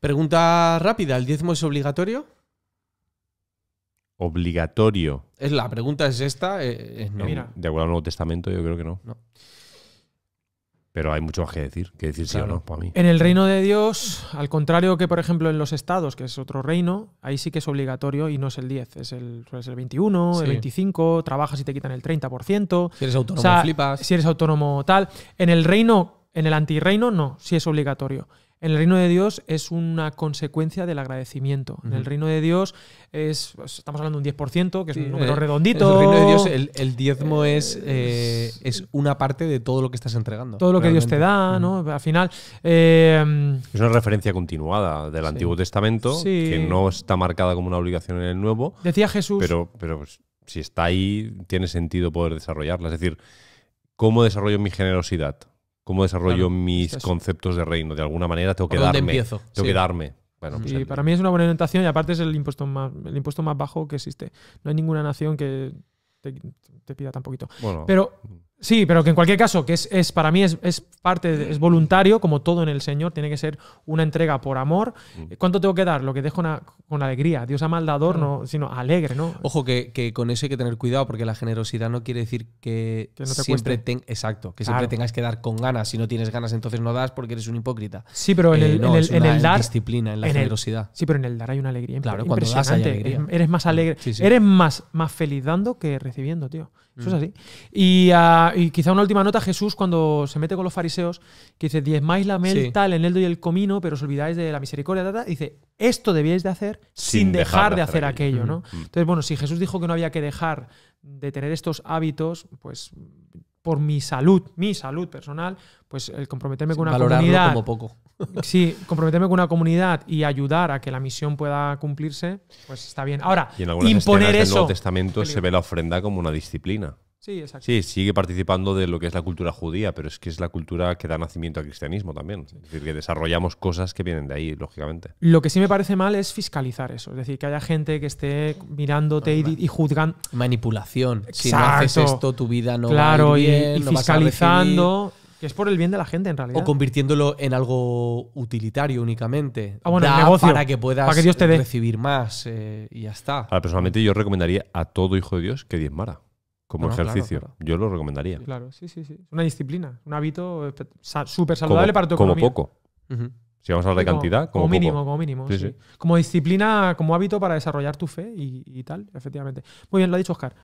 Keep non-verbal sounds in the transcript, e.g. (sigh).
Pregunta rápida, ¿el diezmo es obligatorio? Obligatorio. Es la pregunta es esta. Eh, eh, de acuerdo al Nuevo Testamento, yo creo que no. Pero hay mucho más que decir, que decir sí o no, para mí. En el reino de Dios, al contrario que, por ejemplo, en los estados, que es otro reino, ahí sí que es obligatorio y no es el 10, es el, veintiuno, el 21, el 25, trabajas y te quitan el 30%. Si eres autónomo, flipas. Si eres autónomo, tal. En el reino, en el antirreino, no, sí es obligatorio. En el reino de Dios es una consecuencia del agradecimiento. En el reino de Dios es, pues, estamos hablando de un 10%, que es un eh, número redondito. En el reino de Dios el, diezmo eh, eh, es, es una parte de todo lo que estás entregando. Todo lo que Dios te da, ¿no? Al final... Em, es una referencia continuada del Antiguo Testamento, que no está marcada como una obligación en el Nuevo. Decía Jesús... Pero, pero pues, si está ahí, tiene sentido poder desarrollarla. Es decir, ¿cómo desarrollo mi generosidad? cómo desarrollo mis conceptos de reino. De alguna manera tengo que darme. Tengo que darme. Bueno, y pues para mí es una buena orientación y aparte es el impuesto más, el impuesto más bajo que existe. No hay ninguna nación que te, te pida tan poquito. Bueno, Pero Sí, pero que en cualquier caso, que es, para mí es, parte, es voluntario, como todo en el Señor, tiene que ser una entrega por amor. Mm. ¿Cuánto tengo que dar? Lo que dejo con alegría. Dios ama al dador, sino alegre, ¿no? Ojo, que, con eso hay que tener cuidado, porque la generosidad no quiere decir que, siempre, ten, exacto, que siempre tengas que dar con ganas. Si no tienes ganas, entonces no das porque eres un hipócrita. Sí, pero en eh, el, dar... una, dar. disciplina, en la generosidad. sí, pero en el dar hay una alegría. Claro, cuando das alegría. Em, eres más mm. alegre. Eres más, más feliz dando que recibiendo, tío. Eso es mm. así. Y. Ah, Ah, y quizá una última nota, Jesús, cuando se mete con los fariseos, que dice, diezmáis la menta, el eneldo y el comino, pero os olvidáis de la misericordia, dice, esto debíais de hacer sin, dejar, de hacer, aquello, Entonces, bueno, si Jesús dijo que no había que dejar de tener estos hábitos, pues por mi salud, mi salud personal, pues el comprometerme con una comunidad. como poco. (laughs) sí, comprometerme con una comunidad y ayudar a que la misión pueda cumplirse, pues está bien. Ahora, en imponer eso. el Nuevo Testamento se ve la ofrenda como una disciplina. Sí, sigue participando de lo que es la cultura judía, pero es que es la cultura que da nacimiento al cristianismo también. Es decir, que desarrollamos cosas que vienen de ahí, lógicamente. Lo que sí me parece mal es fiscalizar eso. Es decir, que haya gente que esté mirándote y, juzgando. Manipulación. Si haces esto, tu vida no claro, va y, fiscalizando. que es por el bien de la gente, en realidad. O convirtiéndolo en algo utilitario únicamente. Ah, bueno, para que puedas recibir más eh, y ya está. personalmente, yo recomendaría a todo hijo de Dios que diezmara como ejercicio. Yo lo recomendaría. claro, sí, sí, sí. Una disciplina, un hábito súper saludable para tu economía. Como poco. Si vamos a hablar de cantidad, como, mínimo, como mínimo. Sí, Como disciplina, como hábito para desarrollar tu fe y, y, tal, efectivamente. Muy bien, lo ha dicho Oscar.